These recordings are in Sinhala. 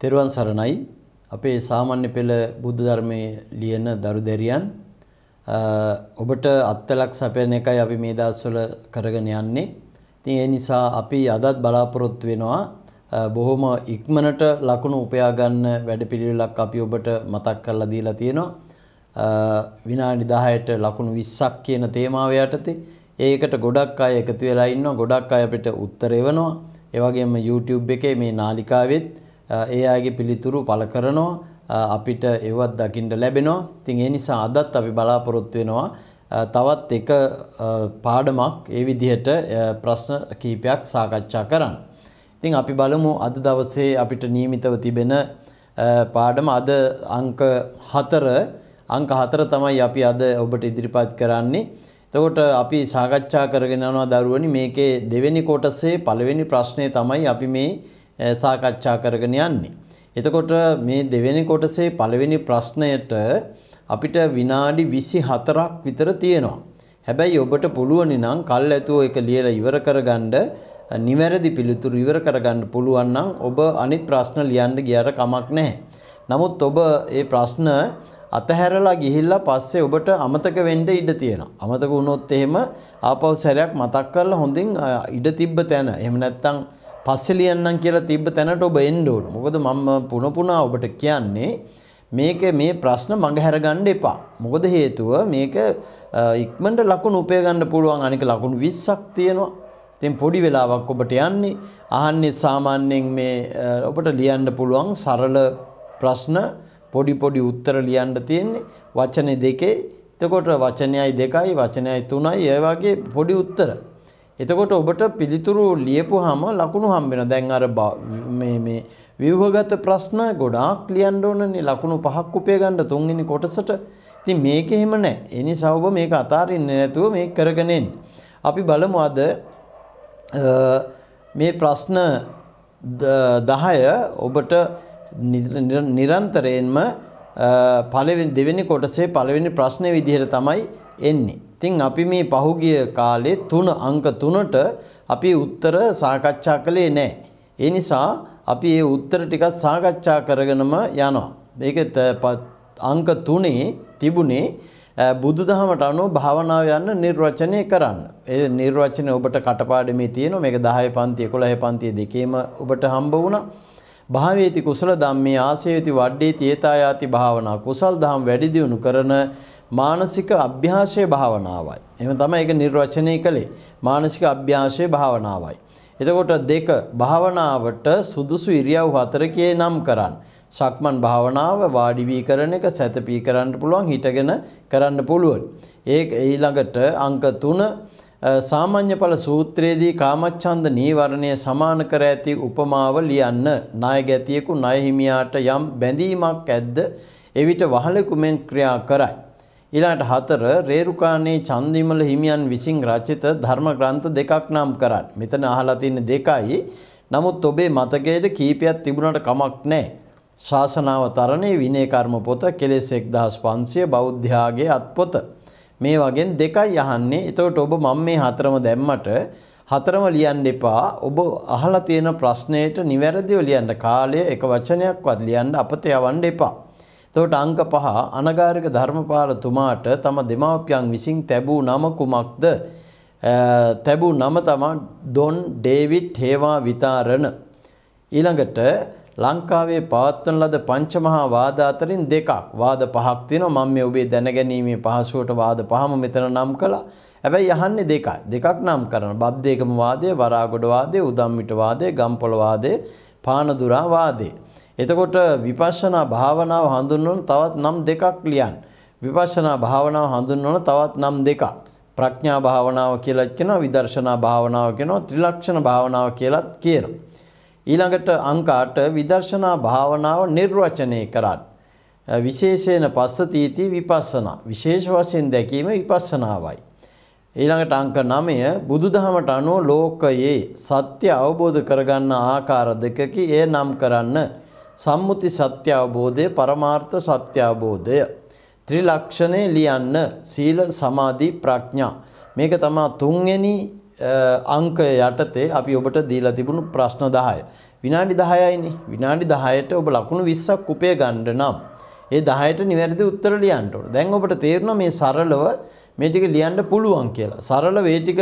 තෙරුවන් සරණයි අපේ සාමාන්‍ය පෙළ බුද්ධ ධර්මයේ ලියන දරුදෙරියන් ඔබට අත්ලක් සැපයන එකයි අපි මේ දවස්වල කරගෙන යන්නේ. ඉතින් ඒ නිසා අපි අදත් බලාපොරොත්තු වෙනවා බොහොම ඉක්මනට ලකුණු උපයා ගන්න වැඩපිළිවෙලක් අපි ඔබට මතක් කරලා දීලා තියෙනවා. විනාඩි 10ට ලකුණු 20ක් කියන තේමාව යටතේ ඒකට ගොඩක් අය එකතු වෙලා ඉන්නවා. ගොඩක් අය අපිට උත්තර එවනවා. ඒ වගේම YouTube එකේ මේ නාලිකාවෙත් ඒ අයගේ පිළිතුරු පළ කරනවා අපිට ඒවත් දකිින්ට ලැබෙනවා තින් ඒ නිසා අදත් අපි බලාපොරොත්තු වෙනවා තවත් එක පාඩමක් ඒ විදිහට ප්‍රශ්න කීපයක් සාකච්ඡා කරන්න. ඉතින් අපි බලමු අද දවසේ අපිට නියමිතව තිබෙන පාඩම අද අංක හතර අංක හතර තමයි අපි අද ඔබට ඉදිරිපත් කරන්නේ. එතකොට අපි සාකච්ඡා කරගෙන යනවා දරුවනි මේකේ දෙවෙනි කොටසේ පළවෙනි ප්‍රශ්නේ තමයි අපි මේ සාකච්ඡා කරගෙන යන්නේ. එතකොට මේ දෙවෙනි කොටසේ පළවෙනි ප්‍රශ්නයට අපිට විනාඩි 24ක් විතර තියෙනවා. හැබැයි ඔබට පුළුවන් නම් කල් ඇතුව එක ලියලා ඉවර කරගන්න නිවැරදි පිළිතුරු ඉවර කරගන්න පුළුවන් නම් ඔබ අනිත් ප්‍රශ්න ලියන්න ගියාට කමක් නැහැ. නමුත් ඔබ ඒ ප්‍රශ්න අතහැරලා ගිහිල්ලා පස්සේ ඔබට අමතක වෙන්න ඉඩ තියෙනවා. අමතක වුණොත් එහෙම ආපහු සැරයක් මතක් කරලා හොඳින් ඉඩ තිබ්බ තැන. එහෙම නැත්නම් පස්සේ ලියන්නම් කියලා තිබ්බ තැනට ඔබ එන්න ඕන. මොකද මම පුන පුනා ඔබට කියන්නේ මේක මේ ප්‍රශ්න මඟහැර ගන්න එපා. මොකද හේතුව මේක ඉක්මනට ලකුණු උපය ගන්න පුළුවන් අනික ලකුණු 20ක් තියෙනවා. ඉතින් පොඩි වෙලාවක් ඔබට යන්නේ අහන්නේ සාමාන්‍යයෙන් මේ ඔබට ලියන්න පුළුවන් සරල ප්‍රශ්න පොඩි පොඩි උත්තර ලියන්න තියෙන්නේ වචනේ දෙකේ. එතකොට වචනයයි දෙකයි වචනයයි තුනයි ඒ වගේ පොඩි උත්තර. එතකොට ඔබට පිළිතුරු ලියපුවාම ලකුණු හම්බ වෙනවා. දැන් අර මේ මේ ව්‍යුහගත ප්‍රශ්න ගොඩාක් ලියන්න ඕනනේ ලකුණු පහක් උපය ගන්න තුන්වෙනි කොටසට. ඉතින් මේක එහෙම නැහැ. ඒ නිසා ඔබ මේක අතාරින්නේ නැතුව මේක කරගෙන එන්න. අපි බලමු අද මේ ප්‍රශ්න 10 ඔබට නිරන්තරයෙන්ම පළවෙනි දෙවෙනි කොටසේ පළවෙනි ප්‍රශ්නේ විදිහට තමයි එන්නේ. ඉතින් අපි මේ පහුගිය කාලේ තුන අංක තුනට අපි උත්තර සාකච්ඡා කළේ නෑ. ඒ නිසා අපි ඒ උත්තර ටිකත් සාකච්ඡා කරගෙනම යනවා. මේක අංක තුනේ තිබුණේ බුදුදහමට අනුව භාවනාව යන්න නිර්වචනය කරන්න. ඒ නිර්වචනය ඔබට කටපාඩමේ තියෙනවා. මේක 10 පන්ති 11 පන්ති දෙකේම ඔබට හම්බ වුණා. භාවේති කුසල ධම්මේ ආසේති වඩ්ඩේති ඒතායාති භාවනා කුසල් ධම් වැඩි දියුණු කරන මානසික අභ්‍යාසය භාවනාවයි. එහෙම තමයි ඒක නිර්වචනය කළේ. මානසික අභ්‍යාසය භාවනාවයි. එතකොට දෙක භාවනාවට සුදුසු ඉරියව් හතරකේ නම් කරන්න. සක්මන් භාවනාව වාඩි වී කරන එක සැතපී කරන්න පුළුවන් හිටගෙන කරන්න පුළුවන්. ඒක ඊළඟට අංක 3 සාමාන්‍ය ඵල සූත්‍රයේදී කාමච්ඡන්ද නීවරණය සමාන කර ඇති උපමාව ලියන්න. ණය ගැතියෙකු ණය හිමියාට යම් බැඳීමක් ඇද්ද එවිට වහලෙකු මෙන් ක්‍රියා කරයි. ඊළඟට හතර රේරුකානේ චන්දිමල හිමියන් විසින් රචිත ධර්ම ග්‍රන්ථ දෙකක් නම් කරන්න. මෙතන අහලා තියෙන දෙකයි. නමුත් ඔබේ මතකයට කීපයක් තිබුණට කමක් නැහැ. ශාසනාව තරණේ විනය කර්ම පොත කෙලෙස් 1500 බෞද්ධයාගේ අත්පොත. මේ වගෙන් දෙකයි අහන්නේ. එතකොට ඔබ මම මේ හතරම දැම්මට හතරම ලියන්න එපා. ඔබ අහලා තියෙන ප්‍රශ්නයට නිවැරදිව ලියන්න කාලය එක වචනයක්වත් ලියන්න අපත යවන්න එපා. තොට අංක පහ අනගාරික ධර්මපාල තුමාට තම දෙමාපියන් විසින් තැබූ නම කුමක්ද තැබූ නම තමා ඩොන් ඩේවිඩ් හේවා විතාරණ. ඊළඟට ලංකාවේ පවත්වන ලද පංචමහා වාද අතරින් දෙකක් වාද පහක් තියෙනවා මම මේ ඔබේ දැනගැනීමේ පහසුවට වාද පහම මෙතන නම් කළා. හැබැයි යහන්නේ දෙකයි. දෙකක් නම් කරන බද්දේකම වාදය, වරාගොඩ වාදය, උදම්මිට වාදය, ගම්පොළ වාදය, පානදුරා වාදය. එතකොට විපස්සනා භාවනාව හඳුන්වන තවත් නම් දෙකක් ලියන්න. විපස්සනා භාවනාව හඳුන්වන තවත් නම් දෙකක්. ප්‍රඥා භාවනාව කියලා කියනවා විදර්ශනා භාවනාව කියනවා ත්‍රිලක්ෂණ භාවනාව කියලාත් කියනවා. ඊළඟට අංක 8 විදර්ශනා භාවනාව නිර්වචනය කරන්න. විශේෂයෙන් පස්සතිති විපස්සනා. විශේෂ වශයෙන් දැකීම විපස්සනාවයි. ඊළඟට අංක 9 බුදුදහමට අනුව ලෝකයේ සත්‍ය අවබෝධ කරගන්න ආකාර දෙකකි එය නම් කරන්න. සම්මුති සත්‍ය අවබෝධය, පරමාර්ථ සත්‍ය අවබෝධය. ත්‍රිලක්ෂණය ලියන්න සීල සමාධි ප්‍රඥා. මේක තමයි තුන්වෙනි අංකය යටතේ අපි ඔබට දීලා තිබුණු ප්‍රශ්න 10. විනාඩි 10යිනේ. විනාඩි 10ට ඔබ ලකුණු 20ක් උපය ගන්න නම් ඒ 10ට නිවැරදි උත්තර ලියන්න ඕන. දැන් ඔබට තේරෙනවා මේ සරලව මේ ටික ලියන්න පුළුවන් කියලා. සරලව මේ ටික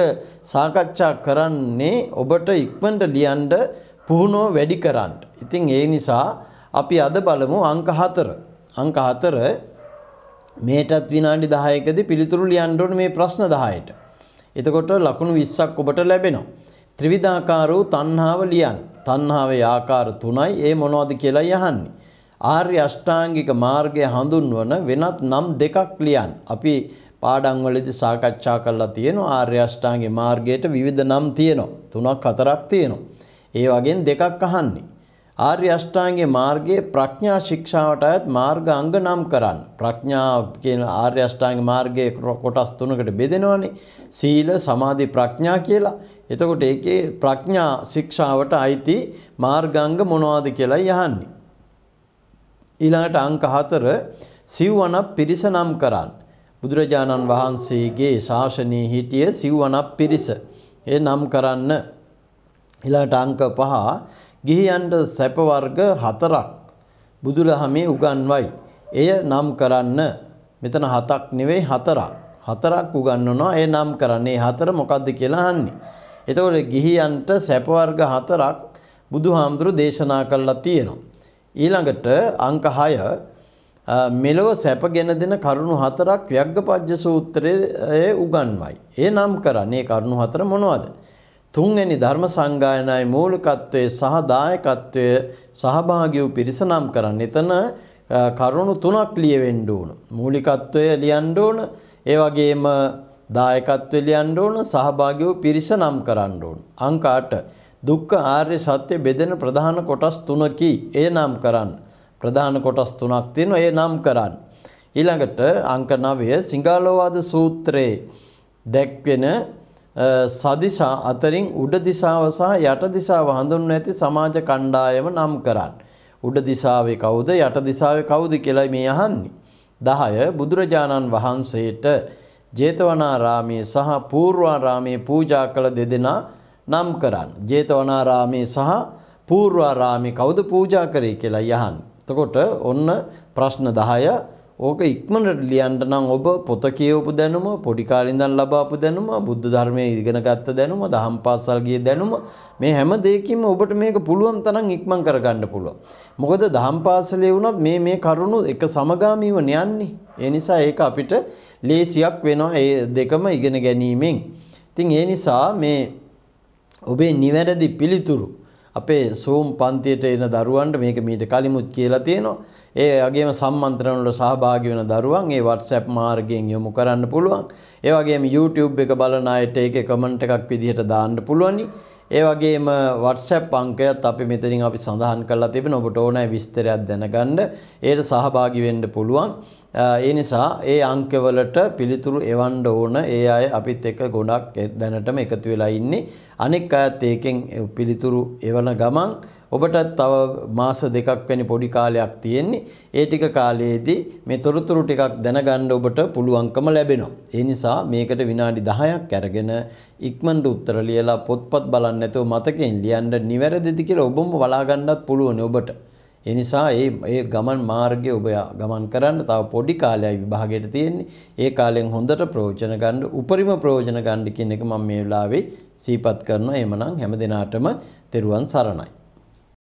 සාකච්ඡා කරන්නේ ඔබට ඉක්මනට ලියන්න පුහුණුව වැඩි කරන්න. ඉතින් ඒ නිසා අපි අද බලමු අංක 4. අංක 4 මේටත් විනාඩි 10කදී පිළිතුරු ලියන්න ඕනේ මේ ප්‍රශ්න 10ට. එතකොට ලකුණු 20ක් ඔබට ලැබෙනවා. ත්‍රිවිධාකාර වූ තණ්හාව ලියන්න. තණ්හාවේ ආකාර තුනයි. ඒ මොනවද කියලා යහන්නේ. ආර්ය අෂ්ටාංගික මාර්ගය හඳුන්වන වෙනත් නම් දෙකක් ලියන්න. අපි පාඩම් වලදී සාකච්ඡා කරලා තියෙනවා ආර්ය අෂ්ටාංගික මාර්ගයට විවිධ නම් තියෙනවා. තුනක් හතරක් තියෙනවා. ඒ වගේ දෙකක් අහන්නේ. ආර්ය අෂ්ටාංගික මාර්ගයේ ප්‍රඥා ශික්ෂාවට අයත් මාර්ග අංග නම් කරන්න. ප්‍රඥා කියන ආර්ය අෂ්ටාංගික මාර්ගයේ කොටස් තුනකට බෙදෙනවානේ. සීල, සමාධි, ප්‍රඥා කියලා. එතකොට ඒකේ ප්‍රඥා ශික්ෂාවට අයිති මාර්ගාංග මොනවාද කියලායි අහන්නේ. ඊළඟට අංක 4 සිව්වනක් පිරිස නම් කරන්න. බුදුරජාණන් වහන්සේගේ ශාසනයේ හිටිය සිව්වනක් පිරිස. ඒ නම් කරන්න ඊළඟට අංක 5 ගිහියන්ට සැප වර්ග 4ක් බුදුරහමේ උගන්වයි. එය නම් කරන්න. මෙතන 7ක් නෙවෙයි 4ක්. 4ක් උගන්වනවා. එය නම් කරන්නේ 4 මොකද්ද කියලා අහන්නේ. එතකොට ගිහියන්ට සැප වර්ග 4ක් බුදුහාමුදුරු දේශනා කළා තියෙනවා. ඊළඟට අංක 6 මෙලොව සැප ගෙන දෙන කරුණු හතරක් ව්‍යග්ගපජ්ජ සූත්‍රයේ උගන්වයි. ඒ නම් කරන්නේ කරුණු හතර මොනවද? තුන්වැනි ධර්ම සංගායනාවේ මූලිකත්වයේ සහ දායකත්වයේ සහභාගී වූ පිරිස නම් කරන්න. එතන කරුණු තුනක් ලියවෙන්න ඕන. මූලිකත්වය ලියන්න ඕන. ඒ වගේම දායකත්වය ලියන්න ඕන. සහභාගී වූ පිරිස නම් කරන්න ඕන. අංක 8. දුක්ඛ ආර්ය සත්‍ය බෙදෙන ප්‍රධාන කොටස් තුනකි. ඒ නම් කරන්න. ප්‍රධාන කොටස් තුනක් තියෙනවා. ඒ නම් කරන්න. ඊළඟට අංක 9 සිංගාලෝවාද සූත්‍රයේ දැක්වෙන සදිශා අතරින් උඩ දිශාව සහ යට දිශාව හඳුන්වන ඇති සමාජ කණ්ඩායම නම් කරන්න. උඩ දිශාවේ කවුද යට දිශාවේ කවුද කියලා මේ අහන්නේ. 10 බුදුරජාණන් වහන්සේට ජේතවනාරාමයේ සහ පූර්වාරාමයේ පූජා කළ දෙදෙනා නම් කරන්න. ජේතවනාරාමයේ සහ පූර්වාරාමයේ කවුද පූජා කරේ කියලා යහන්. එතකොට ඔන්න ප්‍රශ්න 10 ඕක ඉක්මනට ලියන්න නම් ඔබ පොත කියවපු දැනුම පොඩි කාලේ ඉඳන් ලබාපු දැනුම බුද්ධ ධර්මයේ ඉගෙන ගත්ත දැනුම දහම් පාසල් ගිය දැනුම මේ හැම දෙයකින්ම ඔබට මේක පුළුවන් තරම් ඉක්මන් කරගන්න පුළුවන්. මොකද දහම් පාසලේ වුණත් මේ මේ කරුණු එක සමගාමීව යන්නේ. ඒ නිසා ඒක අපිට ලේසියක් වෙනවා ඒ දෙකම ඉගෙන ගැනීමෙන්. ඉතින් ඒ නිසා මේ ඔබේ නිවැරදි පිළිතුරු අපේ සූම් පන්තියට එන දරුවන්ට මේක මීට කලිමුත් කියලා තියෙනවා. ඒ වගේම සම්මන්ත්‍රණ වල සහභාගී වෙන දරුවන් ඒ WhatsApp මාර්ගයෙන් යොමු කරන්න පුළුවන්. ඒ වගේම YouTube එක බලන අයට ඒකේ කමෙන්ට් එකක් විදිහට දාන්න පුළුවනි. ඒ වගේම WhatsApp අංකයත් අපි මෙතනින් අපි සඳහන් කරලා තිබෙනවා. ඔබට ඕනෑ විස්තරයක් දැනගන්න ඒකට සහභාගී වෙන්න පුළුවන්. ඒ නිසා ඒ අංකවලට පිළිතුරු එවන්න ඕන ඒ අය අපිත් එක්ක ගොඩක් දැනටම එකතු වෙලා ඉන්නේ අනෙක් අයත් ඒකෙන් පිළිතුරු එවන ගමන් ඔබටත් තව මාස දෙකක් වැනි පොඩි කාලයක් තියෙන්නේ ඒ ටික කාලයේදී මේ තොරතුරු ටිකක් දැනගන්න ඔබට පුළුවන්කම ලැබෙනවා ඒ නිසා මේකට විනාඩි 10ක් අරගෙන ඉක්මනට උත්තර ලියලා පොත්පත් බලන්න නැතුව මතකෙන් ලියන්න නිවැරදිද කියලා ඔබම බලා ගන්නත් පුළුවන් ඔබට ඒ නිසා ඒ ඒ ගමන් මාර්ගය ඔබ ගමන් කරන්න තව පොඩි කාලයයි විභාගයට තියෙන්නේ. ඒ කාලෙන් හොඳට ප්‍රයෝජන ගන්න, උපරිම ප්‍රයෝජන ගන්න කියන එක මම මේ වෙලාවේ සීපත් කරනවා. එhmenan හැම දිනාටම තෙරුවන් සරණයි.